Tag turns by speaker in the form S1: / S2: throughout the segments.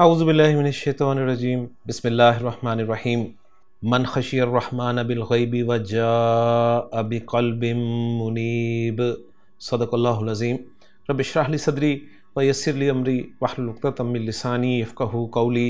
S1: आउज़बिल्लिनशतरजीम बसमीम मन खशीरहमान बिलगैबी व जा अबिकलबिम मुनीब सदक़ल्लाज़ीम रबिशराहली सदरी व यसरली अमरी वाहलतमिलसानी फ़कहू कौली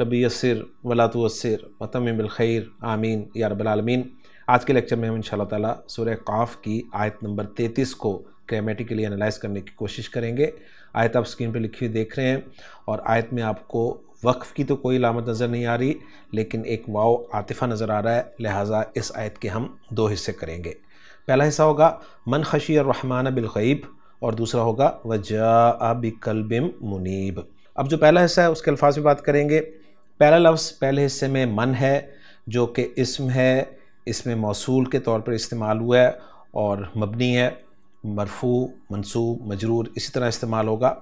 S1: रबी यसर वलातवसर वतम बिलखैर आमीन या रबालमीन आज के लेक्चर में हम इन शाह तौर काफ़ की आयत नंबर तैंतीस को ग्रामेटिकली एनालाइज करने की कोशिश करेंगे आयत आप स्क्रीन पे लिखी हुई देख रहे हैं और आयत में आपको वक्फ़ की तो कोई लामत नज़र नहीं आ रही लेकिन एक वाओ आतिफ़ा नज़र आ रहा है लिहाजा इस आयत के हम दो हिस्से करेंगे पहला हिस्सा होगा मन खशी रहमान बिलगैब और दूसरा होगा वजा अब कलबिम मुनीब अब जो पहला हिस्सा है उसके अल्फाज में बात करेंगे पहला लफ्ज़ पहले हिस्से में मन है जो कि इसम है इसमें मौसू के तौर पर इस्तेमाल हुआ है और मबनी है मरफू मनसूब मजरूर इसी तरह इस्तेमाल होगा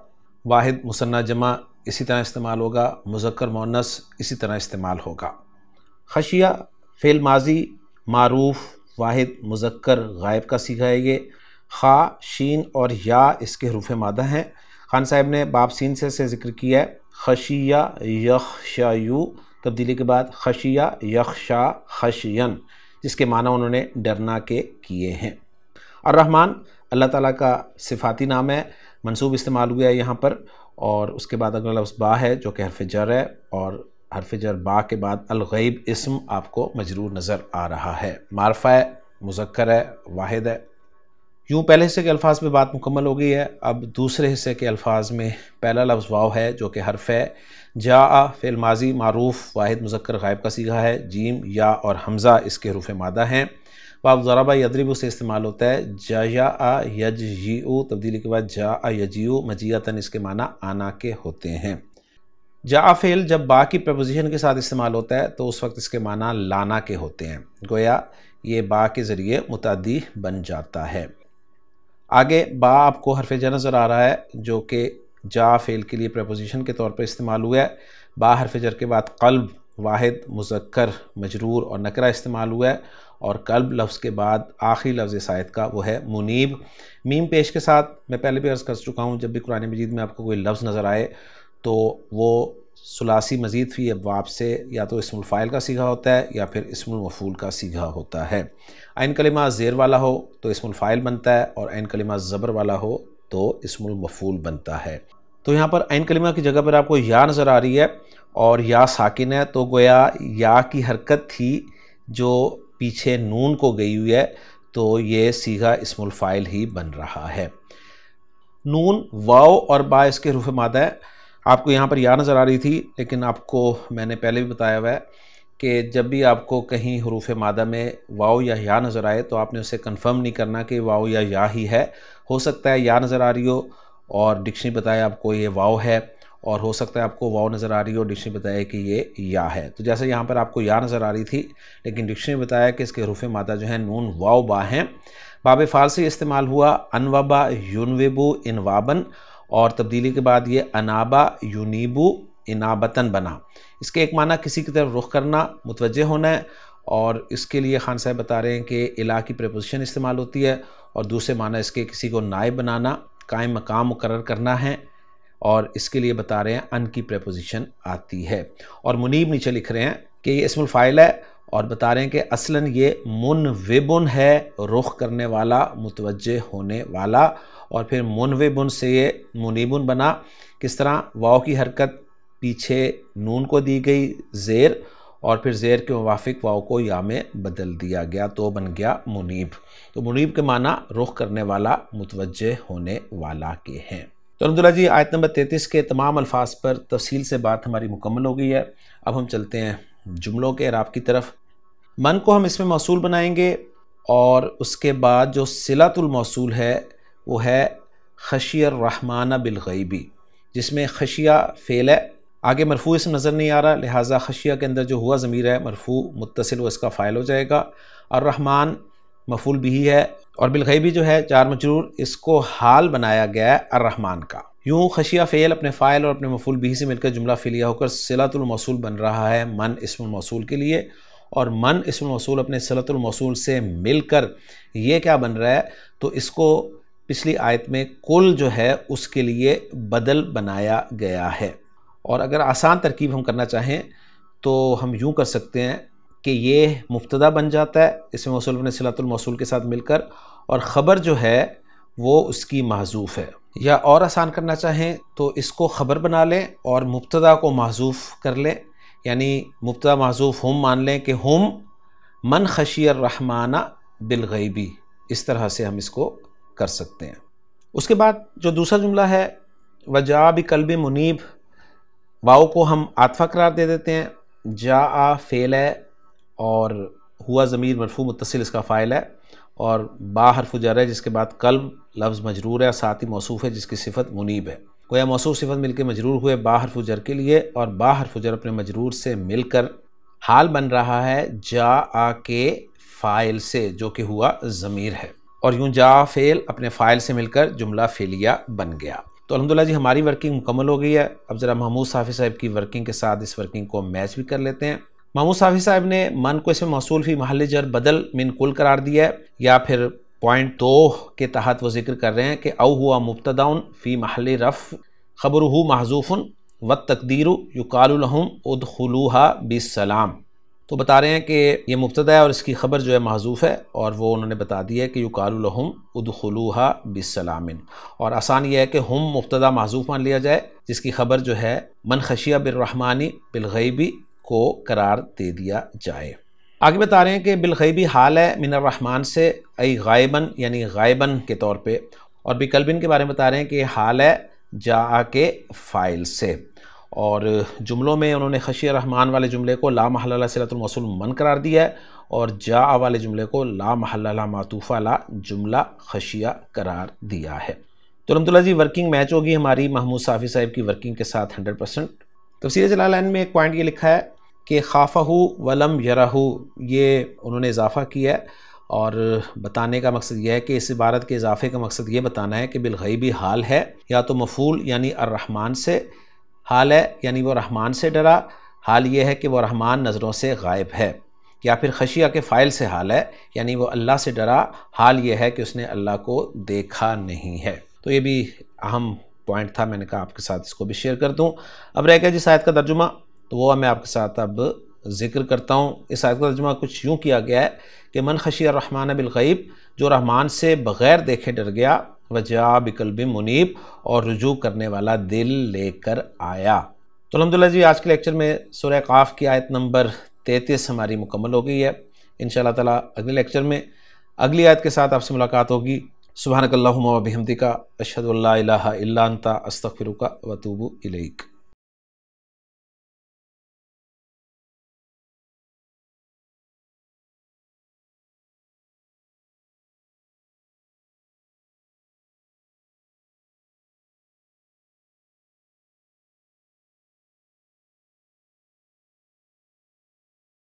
S1: वाहिद मुसन्ना जमा इसी तरह इस्तेमाल होगा मुजक्र मोनस इसी तरह इस्तेमाल होगा खशिया फ़ेल माजी मारूफ वाहिद मुजक्र गायब का सीखा है ये खा शीन और या इसके हरूफ मादा हैं खान साहब ने बाप सीन से, से जिक्र किया है खशिया यू तब्दीली के बाद खशिया यखशा खशियन जिसके माना उन्होंने डरना के किए हैं और रहमान अल्लाह ताला का सिफाती नाम है मनसूब इस्तेमाल हुआ है यहाँ पर और उसके बाद अगला लफ्ज़ बा है जो कि हरफ जर है और हरफ जर बा के बाद अलगैब इसम आपको मजरूर नज़र आ रहा है मारफा है मुजक्र है वाहिद है यूँ पहले हिस्से के अल्फाज में बात मुकम्मल हो गई है अब दूसरे हिस्से के अल्फाज में पहला लफ्ज़ वाव है जो कि हरफ है जा आ फ़िल माजी मारूफ़ वाहिद मुजक्र गायब का सीखा है जीम या और हमज़ा इसके हरूफ मादा हैं बाब तो ज़राबा यदरिब से इस्तेमाल होता है जया आ यज यी ओ तब्दीली के बाद जा आ यजयू मजियातन इसके माना आना के होते हैं जा फेल जब बा की प्रपोजिशन के साथ इस्तेमाल होता है तो उस वक्त इसके माना लाना के होते हैं गोया ये बा के ज़रिए मुतदी बन जाता है आगे बा आपको हरफ ज नज़र आ रहा है जो कि जा फेल के लिए प्रपोजिशन के तौर पर इस्तेमाल हुआ है बा हरफ जर के बाद कल्ब वाहिद मुजक्कर मजरूर और नकरा इस्तेमाल हुआ है और कल्ब लफ्ज़ के बाद आखिरी लफ्ज़ शायद का वो है मुनीब मीम पेश के साथ मैं पहले भी अर्ज़ कर चुका हूँ जब भी कुरान मजीद में आपको कोई लफ्ज़ नज़र आए तो वो सलासी मजीद फ़ी अबाब से या तो इसमफ़ाइल का सीघा होता है या फिर इसमफूल का सीघा होता है आन कलिमा ज़ेर वाला हो तो इसमफ़ाइल बनता है और आन कलिमा ज़बर वाला हो तो इसमफूल बनता है तो यहाँ पर आन कलिमा की जगह पर आपको या नज़र आ रही है और या साकिन है तो गोया या की हरकत थी जो पीछे नून को गई हुई है तो ये सीधा इसमुलफ़ाइल ही बन रहा है नून वाओ और बा इसके रूफ मादा है आपको यहाँ पर या नज़र आ रही थी लेकिन आपको मैंने पहले भी बताया हुआ है कि जब भी आपको कहीं हरूफ मादा में वाओ या या नज़र आए तो आपने उसे कंफर्म नहीं करना कि वाओ या या ही है हो सकता है या नज़र आ रही हो और डिक्शनरी बताए आपको ये वाओ है और हो सकता है आपको वाओ नज़र आ रही हो डिक्शनरी बताया कि ये या है तो जैसे यहाँ पर आपको या नज़र आ रही थी लेकिन डिक्शनरी बताया कि इसके रूफ़ मादा जो है नून वाओ बा हैं बाब फारसी इस्तेमाल हुआ अनवाबा यूनवेबू इनवाबन और तब्दीली के बाद ये अनाबा यूनीबू इनाबतन बना इसके एक माना किसी की तरफ रुख करना मुतवजह होना है और इसके लिए खान साहब बता रहे हैं कि इला की प्रपोजिशन इस्तेमाल होती है और दूसरे माना इसके किसी को नायब बनाना कायम मकाम मुकर करना है और इसके लिए बता रहे हैं अन की प्रपोजिशन आती है और मुनीब नीचे लिख रहे हैं कि ये इसमुल फ़ाइल है और बता रहे हैं कि असलन ये मुन वेबुन है रुख करने वाला मुतवज होने वाला और फिर मुन वेबुन से ये मुनीबुन बना किस तरह वाव की हरकत पीछे नून को दी गई जेर और फिर जेर के मुवाफिक वाओ को या में बदल दिया गया तो बन गया मुनीब तो मुनीब के माना रुख करने वाला मुतवज होने वाला के हैं तो अलहमदिल्ला जी आयत नंबर तैंतीस के तमाम अल्फाज पर तफसील से बात हमारी मुकम्मल हो गई है अब हम चलते हैं जुमलों के राब की तरफ मन को हम इसमें मौसू बनाएंगे और उसके बाद जो सिलातुलमौसूल है वो है खशियर रहमाना बिलगैबी जिसमें खशिया फ़ेल है आगे मरफू इसमें नज़र नहीं आ रहा लिहाजा खशिया के अंदर जो हुआ ज़मीर है मरफू मुतसिल व इसका फ़ायल हो जाएगा और रहमान मफूल भी है और बिलगैबी जो है चार मजरूर इसको हाल बनाया गया है अर्रहमान का यूँ खशिया फ़ेल अपने फ़ाइल और अपने मफूल बी से मिलकर जुमला फ़िलिया होकर सिलतुलमौसूल बन रहा है मन इसमौसूल के लिए और मन इसमौसूल अपने सिलतुलमौसूल से मिलकर ये क्या बन रहा है तो इसको पिछली आयत में कुल जो है उसके लिए बदल बनाया गया है और अगर आसान तरकीब हम करना चाहें तो हम यूँ कर सकते हैं कि ये मुफ्तदा बन जाता है इसमें मौसूल ने सिलातुलमौसूल के साथ मिलकर और ख़बर जो है वो उसकी महजूफ़ है या और आसान करना चाहें तो इसको ख़बर बना लें और मुफ्तदा को महजूफ़ कर लें यानी मुफ्तदा महजूफ़ हम मान लें कि हम मन खशियर रहमाना बिलगैबी इस तरह से हम इसको कर सकते हैं उसके बाद जो दूसरा जुमला है वजा कल्ब मुनीब वाओ को हम आतफा करार दे देते हैं जा आ फ़ेल है और हुआ ज़मीर मरफू मुतसिल इसका फ़ाइल है और बा हरफ जर है जिसके बाद कल्ब लफ्ज़ मजरूर है साथ ही मौसूफ़ है जिसकी सिफत मुनीब है गोया मौसू सिफत मिलकर मजरूर हुए बा हरफ जर के लिए और बा हरफ जर अपने मजरूर से मिलकर हाल बन रहा है जा आ के फ़ाइल से जो कि हुआ ज़मीर है और यूँ जा फ़ेल अपने फ़ाइल से मिलकर जुमला फेलिया बन गया तो अलहमदिल्ला जी हमारी वर्किंग मुकम्मल हो गई है अब ज़रा महमूद साफ़ी साहब की वर्किंग के साथ इस वर्किंग को मैच भी कर लेते हैं मामू साफी साहब ने मन को इसमें मौसू फी महल जर बदल मिन कुल करार दिया है या फिर पॉइंट दो के तहत वो जिक्र कर रहे हैं कि अव हुआ मुबतदाउन फ़ी महल रफ़ खबर हो महजूफ़न व तकदीर युकालहम खलूहा बिसलाम तो बता रहे हैं कि ये मुबतदा है और इसकी खबर जो है महजूफ़ है और वो उन्होंने बता दिया कि युकालहम खलूहा बिसलामिन और आसान यह है कि हम मुबतदा महजूफ़ मान लिया जाए जिसकी खबर जो है मन खशिया बिलरहमानी बिलगैबी को करार दे दिया जाए आगे बता रहे हैं कि बिलखैबी हाल है रहमान से अई गायबन यानी गायबन के तौर पे और बिकलबिन के बारे में बता रहे हैं कि हाल है जा के फ़ाइल से और जुमलों में उन्होंने खशी रहमान वाले जुमले को ला महल सिलतुलमौसूल मन करार दिया है और जा वाले जुमले को ला महल मातूफ़ा ला जुमला खशिया करार दिया है तो अलहमदिल्ला जी वर्किंग मैच होगी हमारी महमूद साफ़ी साहब की वर्किंग के साथ हंड्रेड परसेंट तफसर तो में एक पॉइंट ये लिखा है कि खाफाहू वलम यराहू ये उन्होंने इजाफ़ा किया है और बताने का मकसद यह है कि इस इबारत के इजाफ़े का मकसद ये बताना है कि बिलगैबी हाल है या तो मफूल यानी अर्रहमान से हाल है यानी वो रहमान से डरा हाल ये है कि वह रहमान नज़रों से गायब है या फिर खशिया के फ़ाइल से हाल है यानी वो अल्लाह से डरा हाल ये है कि उसने अल्लाह को देखा नहीं है तो ये भी अहम पॉइंट था मैंने कहा आपके साथ इसको भी शेयर कर दूँ अब रह गया जिस आयत का तर्जुमा तो वो मैं आपके साथ अब जिक्र करता हूँ इस आयत का तर्जुमा कुछ यूँ किया गया है कि मन खशी रहमान बिलगैब जो रहमान से बग़ैर देखे डर गया वजा बि मुनीब और रजू करने वाला दिल लेकर आया तो अलहमदिल्ला जी आज के लेक्चर में सुरह काफ़ की आयत नंबर तैंतीस हमारी मुकम्मल हो गई है इन तला अगले लेक्चर में अगली आयत के साथ आपसे मुलाकात होगी सुबहानकल्लाबिहमदिका अशदुल्ला अस्तफ़िरुका वतूबू इलैक